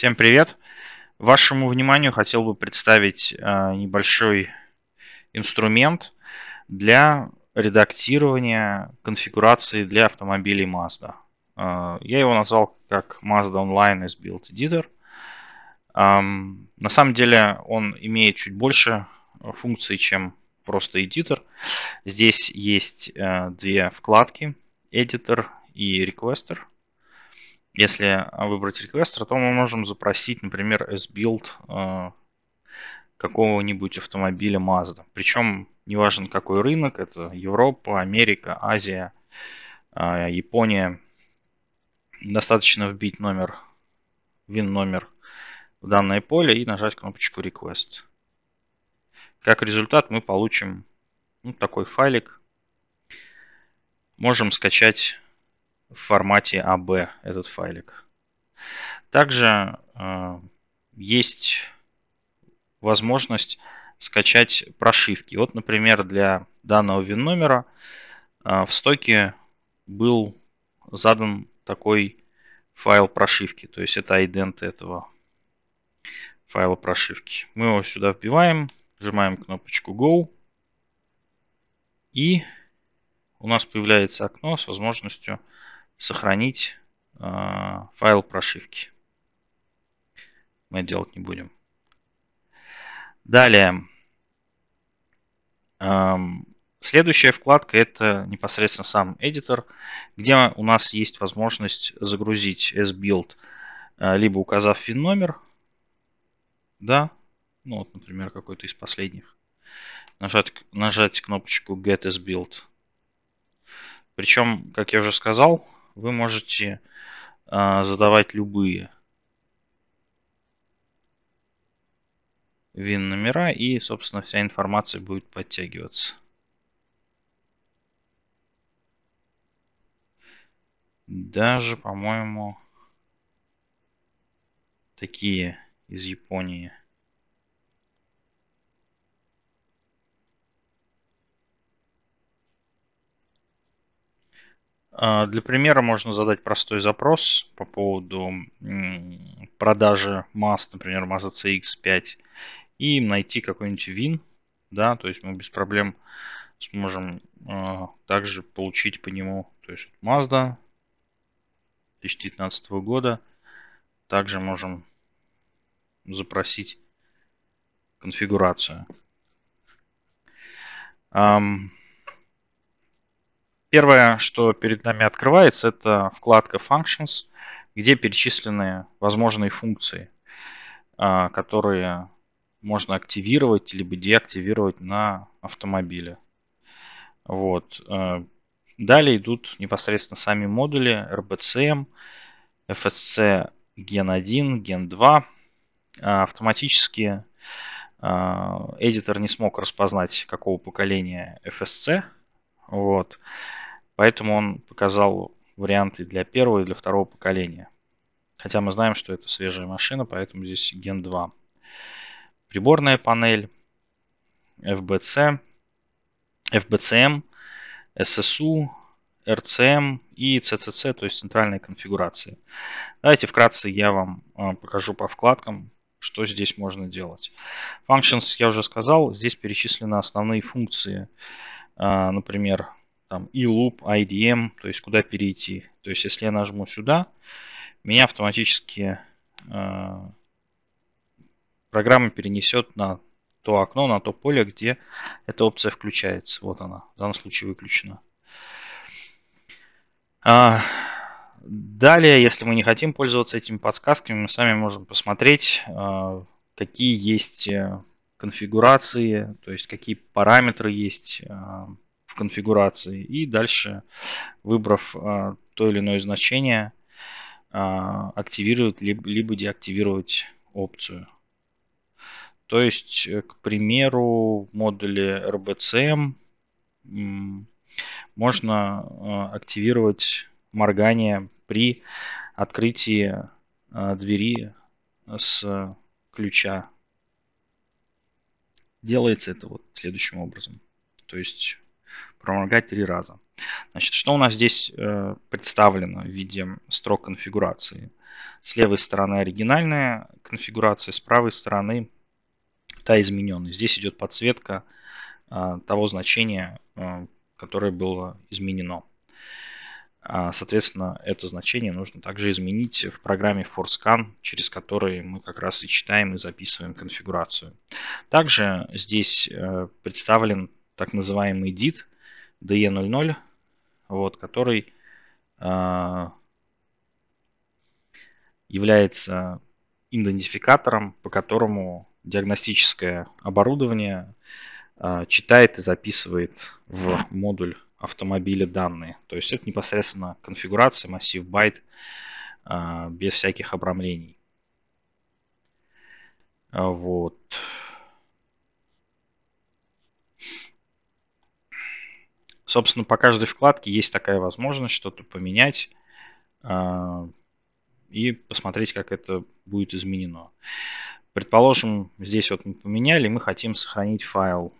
Всем привет! Вашему вниманию хотел бы представить э, небольшой инструмент для редактирования конфигурации для автомобилей Mazda. Э, я его назвал как Mazda Online is Built Editor. На самом деле он имеет чуть больше функций, чем просто эдитор. Здесь есть э, две вкладки, Editor и Requester – если а, выбрать реквестера, то мы можем запросить, например, sbuild а, какого-нибудь автомобиля Mazda. Причем неважен какой рынок, это Европа, Америка, Азия, а, Япония. Достаточно вбить номер, вин номер в данное поле и нажать кнопочку request. Как результат мы получим ну, такой файлик. Можем скачать в формате AB а этот файлик. Также э, есть возможность скачать прошивки. Вот, например, для данного вин-номера э, в стоке был задан такой файл прошивки. То есть это идент этого файла прошивки. Мы его сюда вбиваем, нажимаем кнопочку Go. И у нас появляется окно с возможностью сохранить э, файл прошивки. Мы это делать не будем. Далее. Эм, следующая вкладка это непосредственно сам эдитор, где у нас есть возможность загрузить sbuild, э, либо указав фин номер, да, ну вот, например, какой-то из последних, нажать, нажать кнопочку get sbuild. Причем, как я уже сказал, вы можете э, задавать любые вин номера и, собственно, вся информация будет подтягиваться. Даже, по-моему, такие из Японии А, для примера можно задать простой запрос по поводу продажи масс, например, Mazda CX-5, и найти какой-нибудь вин, да, то есть мы без проблем сможем а, также получить по нему, то есть Mazda 2019 года, также можем запросить конфигурацию. Um, Первое, что перед нами открывается, это вкладка Functions, где перечислены возможные функции, а, которые можно активировать либо деактивировать на автомобиле. Вот. А, далее идут непосредственно сами модули RBCM, FSC Gen 1, Gen 2. Автоматически а, эдитор не смог распознать, какого поколения FSC. Вот. Поэтому он показал варианты для первого и для второго поколения. Хотя мы знаем, что это свежая машина, поэтому здесь Gen 2. Приборная панель, FBC, FBCM, SSU, RCM и CCC, то есть центральная конфигурация. Давайте вкратце я вам а, покажу по вкладкам, что здесь можно делать. Functions я уже сказал, здесь перечислены основные функции, а, например, там и loop, IDM, то есть куда перейти. То есть если я нажму сюда, меня автоматически э, программа перенесет на то окно, на то поле, где эта опция включается. Вот она, в данном случае выключена. А, далее, если мы не хотим пользоваться этими подсказками, мы сами можем посмотреть, э, какие есть э, конфигурации, то есть какие параметры есть э, в конфигурации. И дальше, выбрав а, то или иное значение, а, активировать либо, либо деактивировать опцию. То есть, э, к примеру, в модуле RBCM можно а, активировать моргание при открытии а, двери с ключа. Делается это вот следующим образом. То есть проморгать три раза. Значит, что у нас здесь э, представлено в виде строк конфигурации? С левой стороны оригинальная конфигурация, с правой стороны та измененная. Здесь идет подсветка э, того значения, э, которое было изменено. А, соответственно, это значение нужно также изменить в программе ForScan, через который мы как раз и читаем и записываем конфигурацию. Также здесь э, представлен так называемый DIT DE00, вот, который э, является идентификатором, по которому диагностическое оборудование э, читает и записывает в модуль автомобиля данные. То есть это непосредственно конфигурация, массив байт, э, без всяких обрамлений. Вот. Собственно, по каждой вкладке есть такая возможность что-то поменять а, и посмотреть, как это будет изменено. Предположим, здесь вот мы поменяли, мы хотим сохранить файл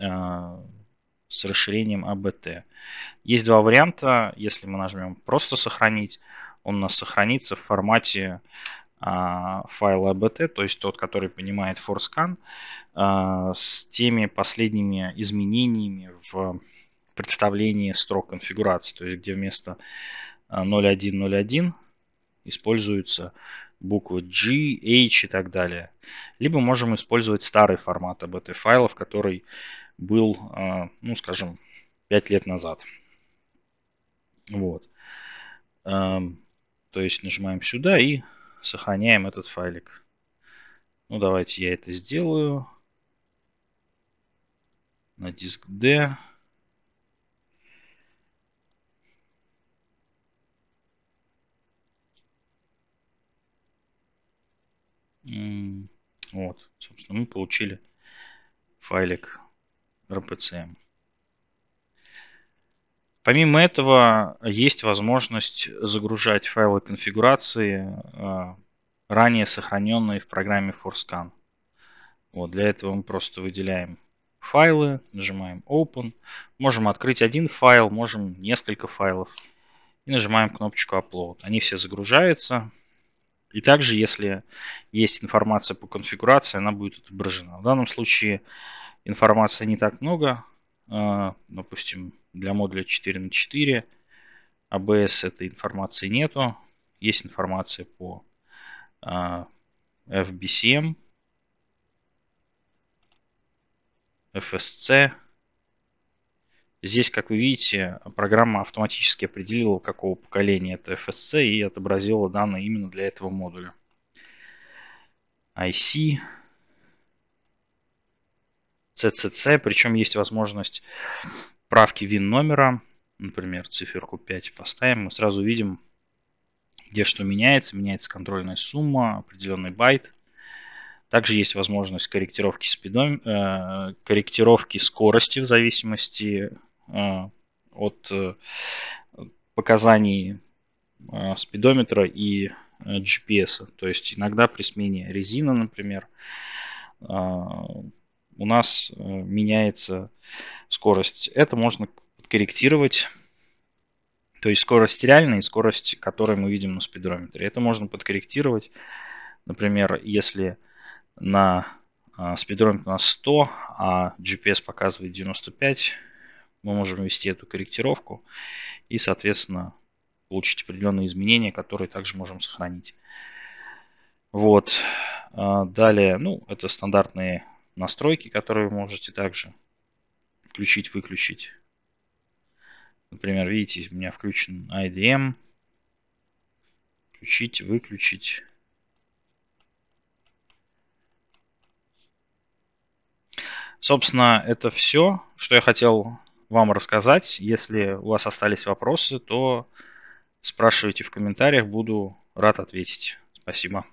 а, с расширением ABT. А есть два варианта. Если мы нажмем «Просто сохранить», он у нас сохранится в формате э, файла ABT, то есть тот, который понимает ForScan, э, с теми последними изменениями в представлении строк конфигурации, то есть где вместо 0101 а, используются буквы G, H и так далее. Либо можем использовать старый формат ABT файлов, который был, а, ну скажем, 5 лет назад. Вот. А, то есть нажимаем сюда и сохраняем этот файлик. Ну давайте я это сделаю на диск D. что мы получили файлик RPCM. Помимо этого, есть возможность загружать файлы конфигурации, а, ранее сохраненные в программе ForScan. Вот, для этого мы просто выделяем файлы, нажимаем Open. Можем открыть один файл, можем несколько файлов. И нажимаем кнопочку Upload. Они все загружаются. И также, если есть информация по конфигурации, она будет отображена. В данном случае информации не так много. А, допустим, для модуля 4 на 4 ABS а этой информации нету. Есть информация по а, FBCM, FSC, Здесь, как вы видите, программа автоматически определила, какого поколения это FSC и отобразила данные именно для этого модуля. IC, CCC, причем есть возможность правки VIN номера, например, циферку 5 поставим, мы сразу видим, где что меняется. Меняется контрольная сумма, определенный байт. Также есть возможность корректировки, спидом... Э, корректировки скорости в зависимости а, от э, показаний а, спидометра и э, GPS. То есть иногда при смене резина, например, а, у нас э, меняется скорость. Это можно подкорректировать. То есть скорость реальная и скорость, которую мы видим на спидометре, Это можно подкорректировать. Например, если на спидометре у нас 100, а GPS показывает 95, мы можем ввести эту корректировку и, соответственно, получить определенные изменения, которые также можем сохранить. Вот. А, далее, ну, это стандартные настройки, которые вы можете также включить, выключить. Например, видите, у меня включен IDM. Включить, выключить. Собственно, это все, что я хотел вам рассказать. Если у вас остались вопросы, то спрашивайте в комментариях, буду рад ответить. Спасибо.